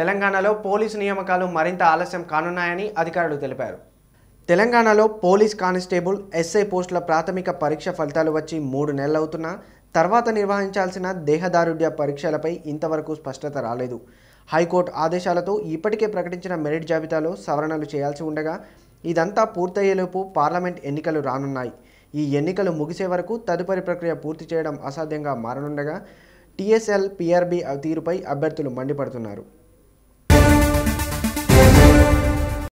తెలంగాణలో పోలీసు నియామకాలు మరింత ఆలస్యం కానున్నాయని అధికారులు తెలిపారు తెలంగాణలో పోలీస్ కానిస్టేబుల్ ఎస్ఐ పోస్టుల ప్రాథమిక పరీక్ష ఫలితాలు వచ్చి మూడు నెలలవుతున్నా తర్వాత నిర్వహించాల్సిన దేహదారుఢ్య పరీక్షలపై ఇంతవరకు స్పష్టత రాలేదు హైకోర్టు ఆదేశాలతో ఇప్పటికే ప్రకటించిన మెరిట్ జాబితాలో సవరణలు చేయాల్సి ఉండగా ఇదంతా పూర్తయ్యేలోపు పార్లమెంట్ ఎన్నికలు రానున్నాయి ఈ ఎన్నికలు ముగిసే వరకు తదుపరి ప్రక్రియ పూర్తి చేయడం అసాధ్యంగా మారనుండగా టీఎస్ఎల్ పిఆర్బి తీరుపై అభ్యర్థులు మండిపడుతున్నారు